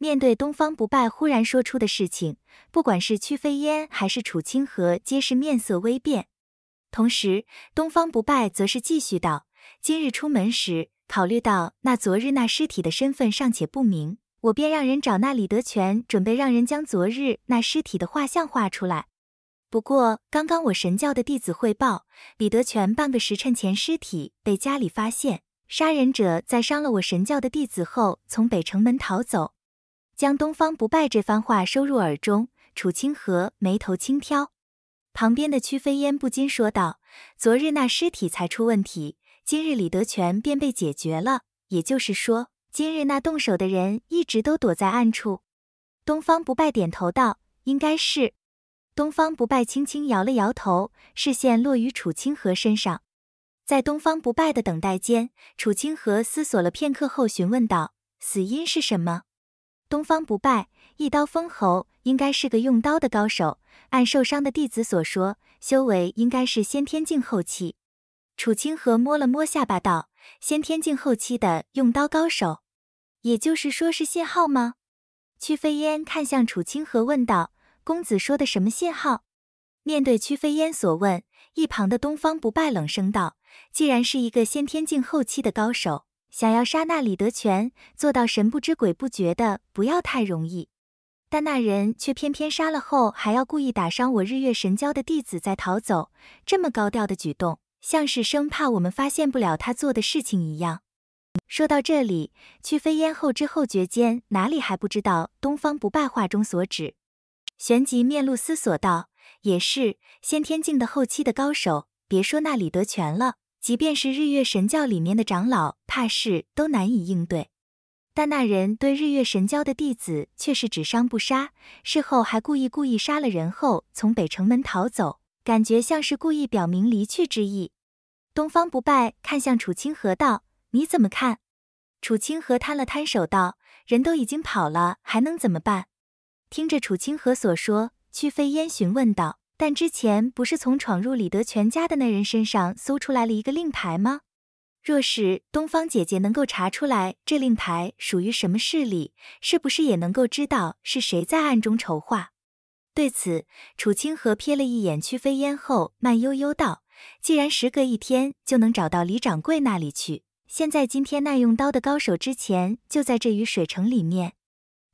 面对东方不败忽然说出的事情，不管是屈飞烟还是楚清河，皆是面色微变。同时，东方不败则是继续道：“今日出门时，考虑到那昨日那尸体的身份尚且不明，我便让人找那李德全，准备让人将昨日那尸体的画像画出来。不过，刚刚我神教的弟子汇报，李德全半个时辰前尸体被家里发现，杀人者在伤了我神教的弟子后，从北城门逃走。”将东方不败这番话收入耳中，楚清河眉头轻挑，旁边的屈飞烟不禁说道：“昨日那尸体才出问题，今日李德全便被解决了。也就是说，今日那动手的人一直都躲在暗处。”东方不败点头道：“应该是。”东方不败轻轻摇了摇头，视线落于楚清河身上。在东方不败的等待间，楚清河思索了片刻后询问道：“死因是什么？”东方不败一刀封喉，应该是个用刀的高手。按受伤的弟子所说，修为应该是先天境后期。楚清河摸了摸下巴道：“先天境后期的用刀高手，也就是说是信号吗？”屈飞烟看向楚清河问道：“公子说的什么信号？”面对屈飞烟所问，一旁的东方不败冷声道：“既然是一个先天境后期的高手。”想要杀那李德全，做到神不知鬼不觉的，不要太容易。但那人却偏偏杀了后，还要故意打伤我日月神教的弟子再逃走，这么高调的举动，像是生怕我们发现不了他做的事情一样。说到这里，去飞烟后知后觉间，哪里还不知道东方不败话中所指？旋即面露思索道：“也是，先天境的后期的高手，别说那李德全了。”即便是日月神教里面的长老，怕是都难以应对。但那人对日月神教的弟子却是只伤不杀，事后还故意故意杀了人后从北城门逃走，感觉像是故意表明离去之意。东方不败看向楚清河道：“你怎么看？”楚清河摊了摊手道：“人都已经跑了，还能怎么办？”听着楚清河所说，屈飞燕询问道。但之前不是从闯入李德全家的那人身上搜出来了一个令牌吗？若是东方姐姐能够查出来这令牌属于什么势力，是不是也能够知道是谁在暗中筹划？对此，楚清河瞥了一眼屈飞烟后，慢悠悠道：“既然时隔一天就能找到李掌柜那里去，现在今天那用刀的高手之前就在这雨水城里面。”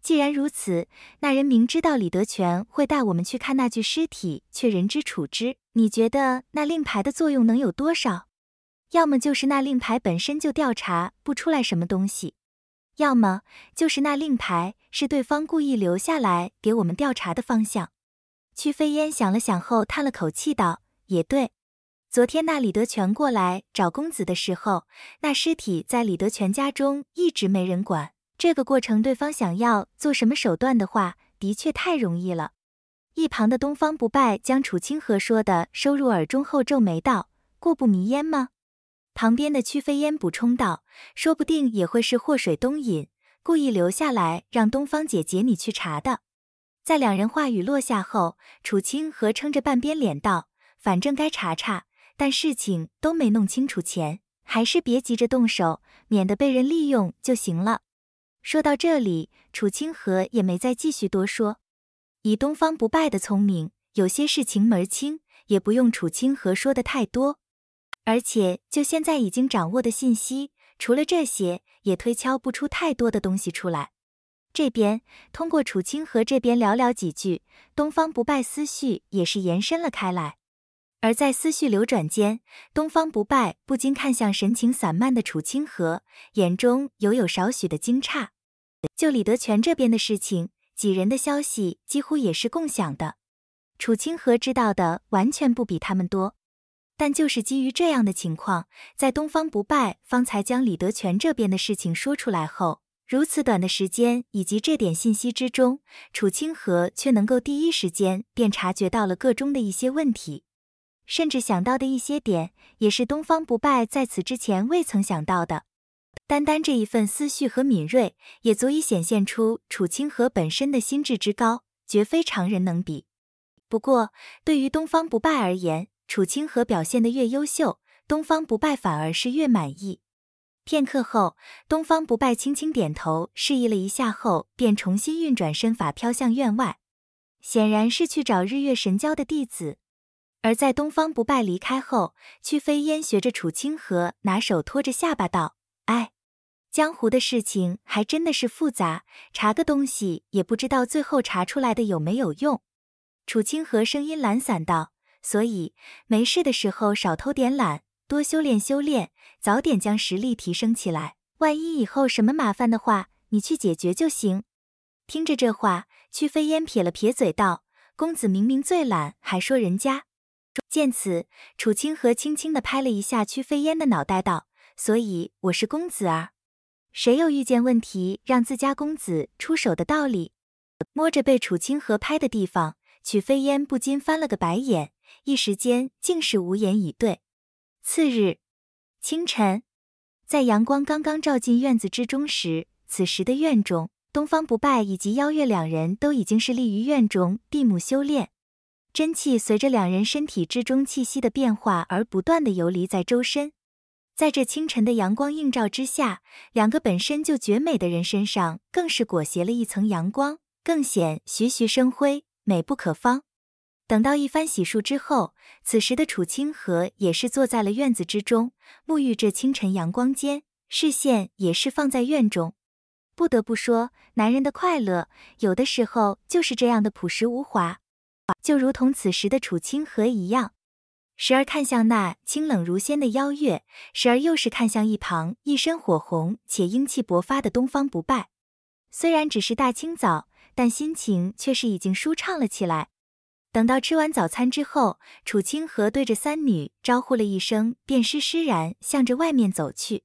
既然如此，那人明知道李德全会带我们去看那具尸体，却人之处之。你觉得那令牌的作用能有多少？要么就是那令牌本身就调查不出来什么东西，要么就是那令牌是对方故意留下来给我们调查的方向。曲飞烟想了想后，叹了口气道：“也对，昨天那李德全过来找公子的时候，那尸体在李德全家中一直没人管。”这个过程，对方想要做什么手段的话，的确太容易了。一旁的东方不败将楚清河说的收入耳中后，皱眉道：“过不迷烟吗？”旁边的曲飞烟补充道：“说不定也会是祸水东引，故意留下来让东方姐姐你去查的。”在两人话语落下后，楚清河撑着半边脸道：“反正该查查，但事情都没弄清楚前，还是别急着动手，免得被人利用就行了。”说到这里，楚清河也没再继续多说。以东方不败的聪明，有些事情门清，也不用楚清河说的太多。而且就现在已经掌握的信息，除了这些，也推敲不出太多的东西出来。这边通过楚清河这边聊聊几句，东方不败思绪也是延伸了开来。而在思绪流转间，东方不败不禁看向神情散漫的楚清河，眼中犹有少许的惊诧。就李德全这边的事情，几人的消息几乎也是共享的。楚清河知道的完全不比他们多，但就是基于这样的情况，在东方不败方才将李德全这边的事情说出来后，如此短的时间以及这点信息之中，楚清河却能够第一时间便察觉到了个中的一些问题，甚至想到的一些点，也是东方不败在此之前未曾想到的。单单这一份思绪和敏锐，也足以显现出楚清河本身的心智之高，绝非常人能比。不过，对于东方不败而言，楚清河表现得越优秀，东方不败反而是越满意。片刻后，东方不败轻轻点头示意了一下后，便重新运转身法飘向院外，显然是去找日月神教的弟子。而在东方不败离开后，屈飞烟学着楚清河，拿手托着下巴道。哎，江湖的事情还真的是复杂，查个东西也不知道最后查出来的有没有用。楚清河声音懒散道：“所以没事的时候少偷点懒，多修炼修炼，早点将实力提升起来。万一以后什么麻烦的话，你去解决就行。”听着这话，屈飞烟撇了撇嘴道：“公子明明最懒，还说人家。”见此，楚清河轻轻的拍了一下屈飞烟的脑袋道。所以我是公子啊，谁有遇见问题让自家公子出手的道理？摸着被楚清河拍的地方，曲飞烟不禁翻了个白眼，一时间竟是无言以对。次日清晨，在阳光刚刚照进院子之中时，此时的院中，东方不败以及邀月两人都已经是立于院中闭目修炼，真气随着两人身体之中气息的变化而不断的游离在周身。在这清晨的阳光映照之下，两个本身就绝美的人身上更是裹挟了一层阳光，更显徐徐生辉，美不可方。等到一番洗漱之后，此时的楚清河也是坐在了院子之中，沐浴着清晨阳光间，视线也是放在院中。不得不说，男人的快乐有的时候就是这样的朴实无华，就如同此时的楚清河一样。时而看向那清冷如仙的妖月，时而又是看向一旁一身火红且英气勃发的东方不败。虽然只是大清早，但心情却是已经舒畅了起来。等到吃完早餐之后，楚清河对着三女招呼了一声，便施施然向着外面走去。